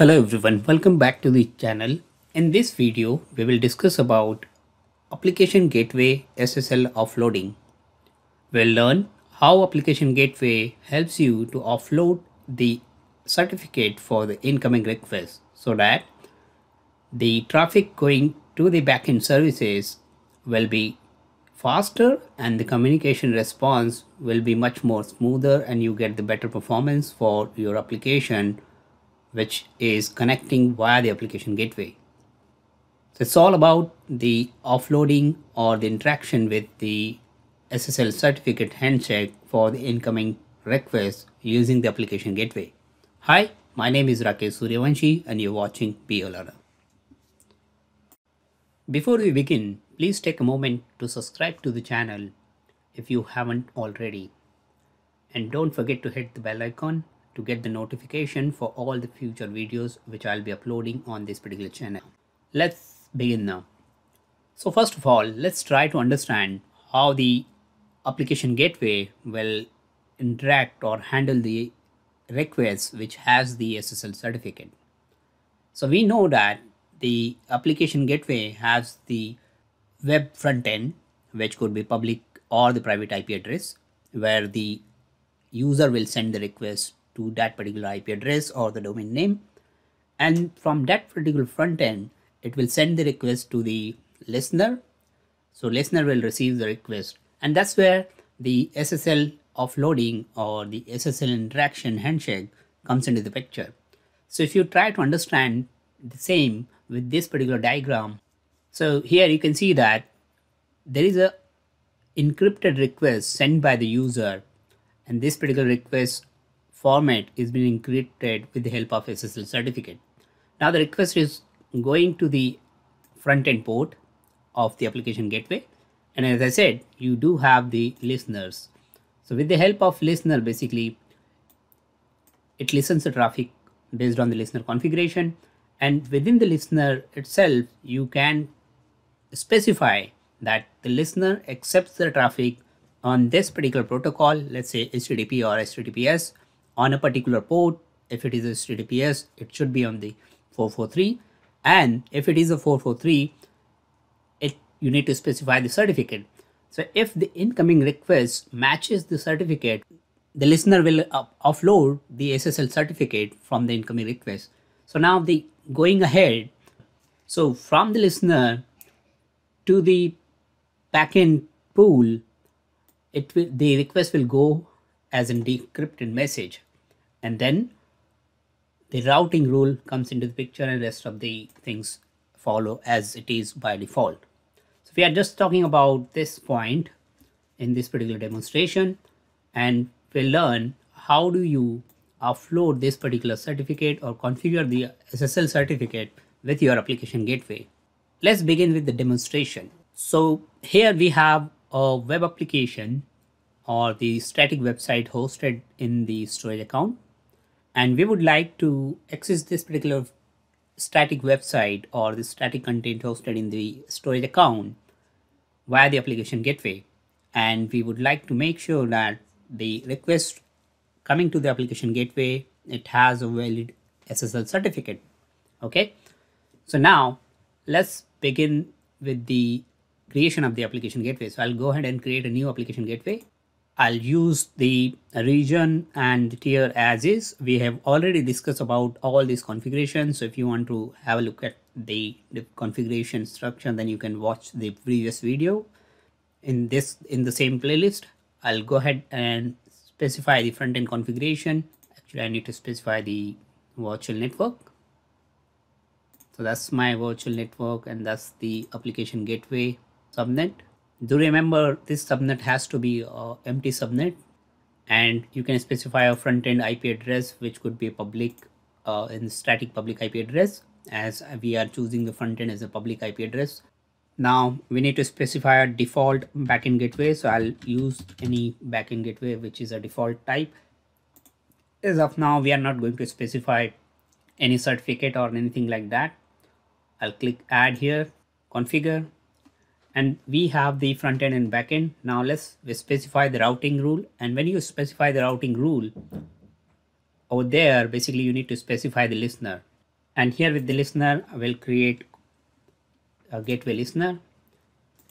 Hello everyone, welcome back to the channel. In this video, we will discuss about Application Gateway SSL offloading. We'll learn how Application Gateway helps you to offload the certificate for the incoming request so that the traffic going to the backend services will be faster and the communication response will be much more smoother and you get the better performance for your application which is connecting via the application gateway. So it's all about the offloading or the interaction with the SSL certificate handshake for the incoming request using the application gateway. Hi, my name is Rakesh Suryavanshi and you're watching BO Before we begin, please take a moment to subscribe to the channel if you haven't already. And don't forget to hit the bell icon to get the notification for all the future videos which I'll be uploading on this particular channel. Let's begin now. So first of all, let's try to understand how the application gateway will interact or handle the requests which has the SSL certificate. So we know that the application gateway has the web front end which could be public or the private IP address where the user will send the request to that particular IP address or the domain name. And from that particular front end, it will send the request to the listener. So listener will receive the request. And that's where the SSL offloading or the SSL interaction handshake comes into the picture. So if you try to understand the same with this particular diagram, so here you can see that there is a encrypted request sent by the user and this particular request format is being encrypted with the help of SSL certificate. Now the request is going to the front end port of the application gateway. And as I said, you do have the listeners. So with the help of listener, basically, it listens to traffic based on the listener configuration. And within the listener itself, you can specify that the listener accepts the traffic on this particular protocol, let's say HTTP or HTTPS, on a particular port. If it is a HTTPS, it should be on the 443. And if it is a 443, it you need to specify the certificate. So if the incoming request matches the certificate, the listener will up the SSL certificate from the incoming request. So now the going ahead, so from the listener to the backend pool, it will, the request will go as a decrypted message and then the routing rule comes into the picture and rest of the things follow as it is by default. So we are just talking about this point in this particular demonstration and we'll learn how do you offload this particular certificate or configure the SSL certificate with your application gateway. Let's begin with the demonstration. So here we have a web application or the static website hosted in the storage account and we would like to access this particular static website or the static content hosted in the storage account via the application gateway and we would like to make sure that the request coming to the application gateway it has a valid SSL certificate okay so now let's begin with the creation of the application gateway so I'll go ahead and create a new application gateway I'll use the region and tier as is. We have already discussed about all these configurations. So if you want to have a look at the, the configuration structure, then you can watch the previous video. In this, in the same playlist, I'll go ahead and specify the front end configuration. Actually, I need to specify the virtual network. So that's my virtual network and that's the application gateway subnet do remember this subnet has to be a empty subnet and you can specify a front end IP address which could be public uh, in static public IP address as we are choosing the front end as a public IP address. Now we need to specify a default backend gateway. So I'll use any backend gateway which is a default type. As of now, we are not going to specify any certificate or anything like that. I'll click add here, configure and we have the front end and back end. Now let's specify the routing rule. And when you specify the routing rule over there, basically you need to specify the listener. And here with the listener, I will create a gateway listener.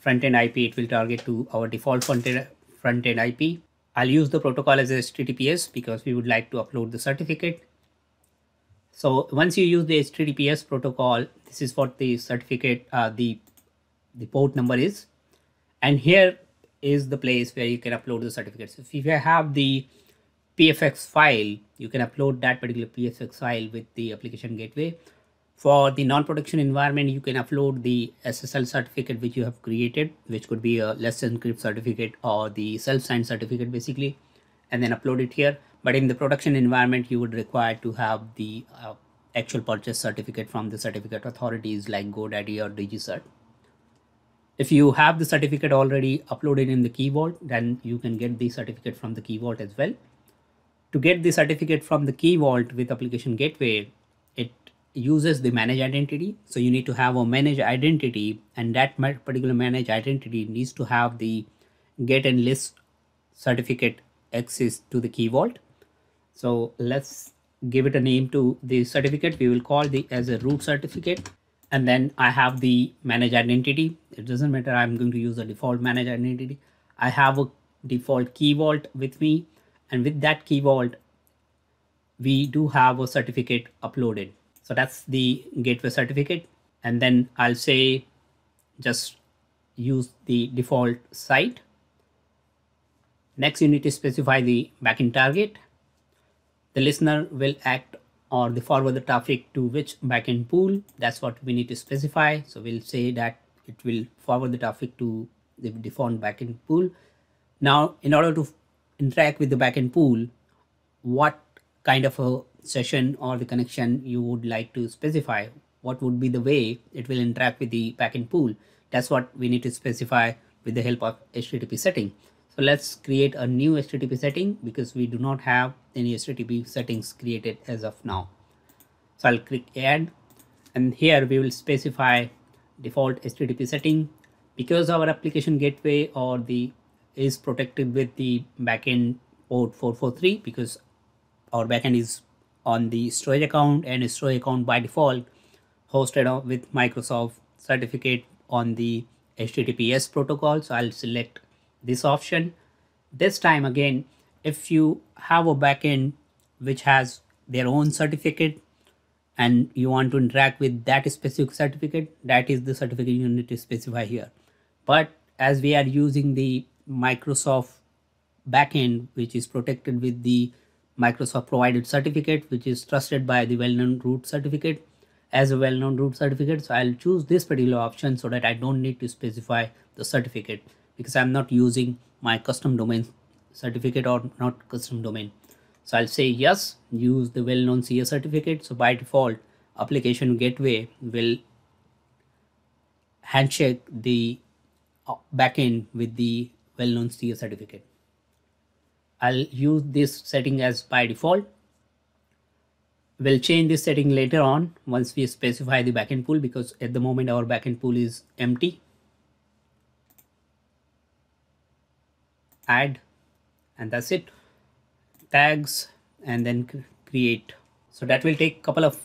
Front end IP, it will target to our default front end, front end IP. I'll use the protocol as HTTPS because we would like to upload the certificate. So once you use the HTTPS protocol, this is what the certificate, uh, the the port number is and here is the place where you can upload the certificates if you have the pfx file you can upload that particular pfx file with the application gateway for the non-production environment you can upload the ssl certificate which you have created which could be a less encrypt certificate or the self-signed certificate basically and then upload it here but in the production environment you would require to have the uh, actual purchase certificate from the certificate authorities like godaddy or digicert if you have the certificate already uploaded in the Key Vault, then you can get the certificate from the Key Vault as well. To get the certificate from the Key Vault with Application Gateway, it uses the manage identity. So you need to have a manage identity and that particular manage identity needs to have the get and list certificate access to the Key Vault. So let's give it a name to the certificate. We will call the as a root certificate and then I have the manage identity. It doesn't matter. I'm going to use a default manage identity. I have a default key vault with me. And with that key vault, we do have a certificate uploaded. So that's the gateway certificate. And then I'll say, just use the default site. Next, you need to specify the backend target. The listener will act or the forward the traffic to which backend pool. That's what we need to specify. So we'll say that it will forward the traffic to the default backend pool. Now, in order to interact with the backend pool, what kind of a session or the connection you would like to specify? What would be the way it will interact with the backend pool? That's what we need to specify with the help of HTTP setting. So let's create a new HTTP setting because we do not have any HTTP settings created as of now. So I'll click add and here we will specify default HTTP setting because our application gateway or the is protected with the backend port 443 because our backend is on the storage account and storage account by default hosted with Microsoft certificate on the HTTPS protocol. So I'll select this option this time again if you have a backend which has their own certificate and you want to interact with that specific certificate that is the certificate you need to specify here but as we are using the microsoft backend which is protected with the microsoft provided certificate which is trusted by the well-known root certificate as a well-known root certificate so i'll choose this particular option so that i don't need to specify the certificate because I'm not using my custom domain certificate or not custom domain. So I'll say yes, use the well-known CA certificate. So by default, application gateway will handshake the uh, backend with the well-known CA certificate. I'll use this setting as by default. We'll change this setting later on once we specify the backend pool because at the moment our backend pool is empty. add and that's it tags and then create so that will take a couple of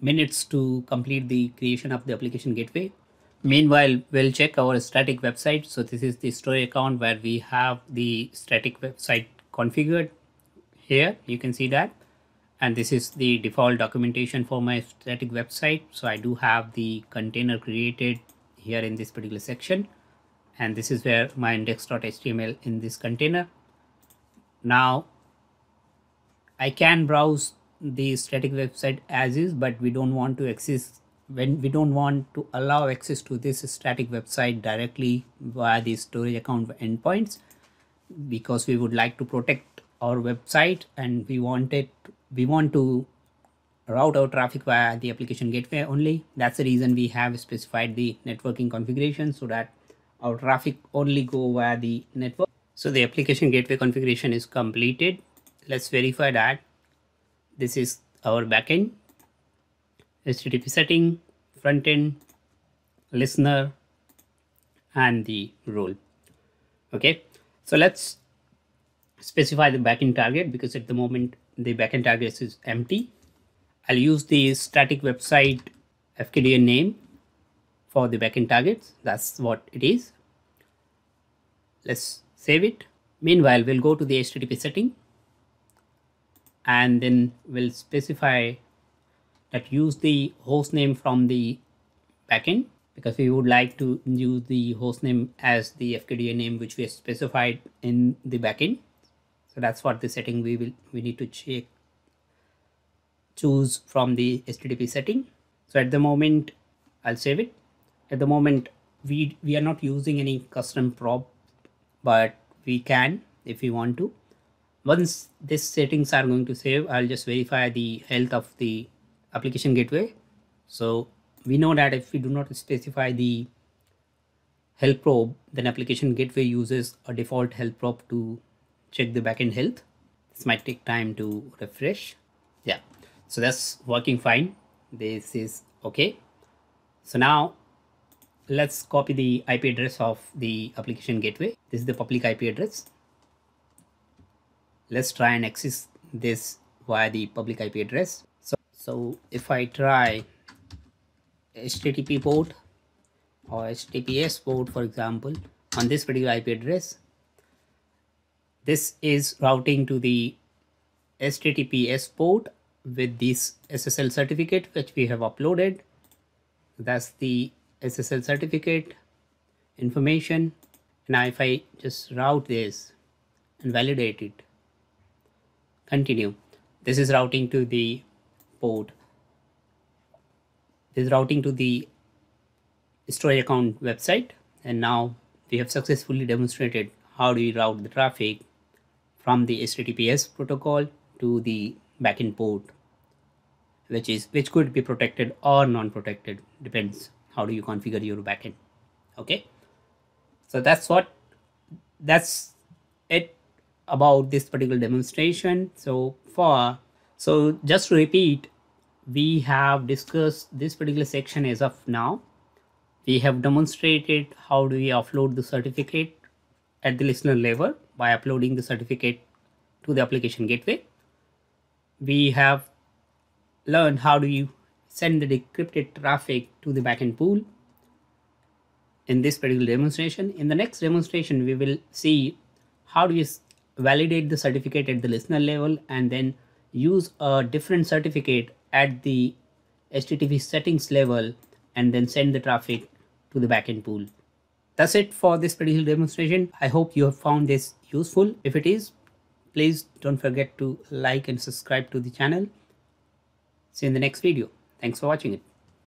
minutes to complete the creation of the application gateway meanwhile we'll check our static website so this is the story account where we have the static website configured here you can see that and this is the default documentation for my static website so i do have the container created here in this particular section and this is where my index.html in this container. Now I can browse the static website as is, but we don't want to access when we don't want to allow access to this static website directly via the storage account endpoints because we would like to protect our website and we want it we want to route our traffic via the application gateway only that's the reason we have specified the networking configuration so that our traffic only go via the network. So the application gateway configuration is completed. Let's verify that. This is our backend, HTTP setting, frontend, listener, and the role. Okay, so let's specify the backend target because at the moment the backend target is empty. I'll use the static website FKDN name for the backend targets. That's what it is. Let's save it. Meanwhile, we'll go to the HTTP setting and then we'll specify that use the host name from the backend because we would like to use the host name as the FKDA name which we specified in the backend. So that's what the setting we will we need to check choose from the HTTP setting. So at the moment, I'll save it at the moment we we are not using any custom prop but we can if we want to once these settings are going to save i'll just verify the health of the application gateway so we know that if we do not specify the health probe then application gateway uses a default health probe to check the backend health this might take time to refresh yeah so that's working fine this is okay so now let's copy the IP address of the application gateway. This is the public IP address. Let's try and access this via the public IP address. So, so if I try HTTP port or HTTPS port, for example, on this particular IP address, this is routing to the HTTPS port with this SSL certificate, which we have uploaded. That's the SSL certificate, information. Now if I just route this and validate it, continue. This is routing to the port. This is routing to the storage account website. And now we have successfully demonstrated how do we route the traffic from the HTTPS protocol to the backend port, which is which could be protected or non-protected, depends how do you configure your backend okay so that's what that's it about this particular demonstration so far so just to repeat we have discussed this particular section as of now we have demonstrated how do we upload the certificate at the listener level by uploading the certificate to the application gateway we have learned how do you send the decrypted traffic to the backend pool in this particular demonstration. In the next demonstration, we will see how do you validate the certificate at the listener level and then use a different certificate at the HTTP settings level and then send the traffic to the backend pool. That's it for this particular demonstration. I hope you have found this useful. If it is, please don't forget to like and subscribe to the channel. See you in the next video. Thanks for watching it.